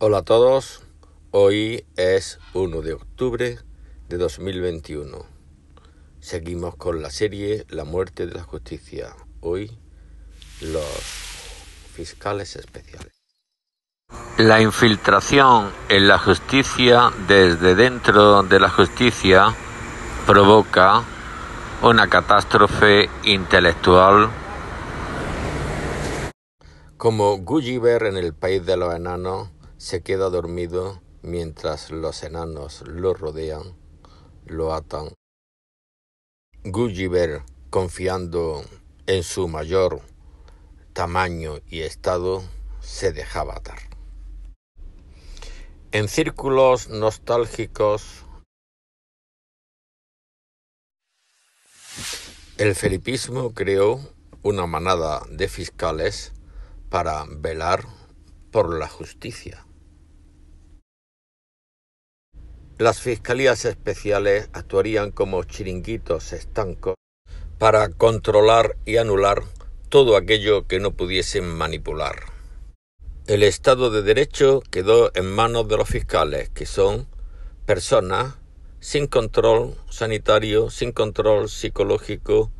Hola a todos, hoy es 1 de octubre de 2021. Seguimos con la serie La muerte de la justicia. Hoy los fiscales especiales. La infiltración en la justicia desde dentro de la justicia provoca una catástrofe intelectual. Como Gulliver en el País de los Enanos, se queda dormido mientras los enanos lo rodean, lo atan. Gulliver, confiando en su mayor tamaño y estado, se dejaba atar. En círculos nostálgicos, el felipismo creó una manada de fiscales para velar por la justicia. Las fiscalías especiales actuarían como chiringuitos estancos para controlar y anular todo aquello que no pudiesen manipular. El Estado de Derecho quedó en manos de los fiscales, que son personas sin control sanitario, sin control psicológico,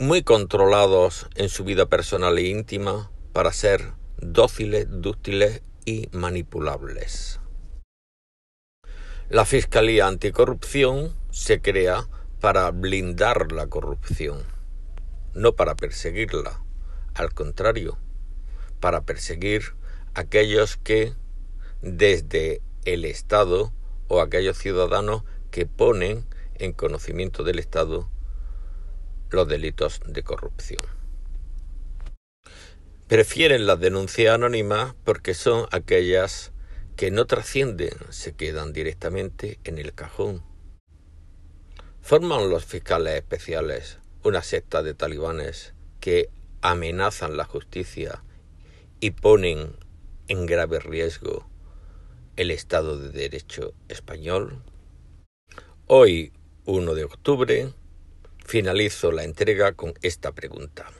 muy controlados en su vida personal e íntima para ser dóciles, dúctiles y manipulables. La Fiscalía Anticorrupción se crea para blindar la corrupción, no para perseguirla, al contrario, para perseguir aquellos que desde el Estado o aquellos ciudadanos que ponen en conocimiento del Estado los delitos de corrupción. Prefieren las denuncias anónimas porque son aquellas que no trascienden, se quedan directamente en el cajón. Forman los fiscales especiales una secta de talibanes que amenazan la justicia y ponen en grave riesgo el Estado de Derecho español. Hoy, 1 de octubre, finalizo la entrega con esta pregunta.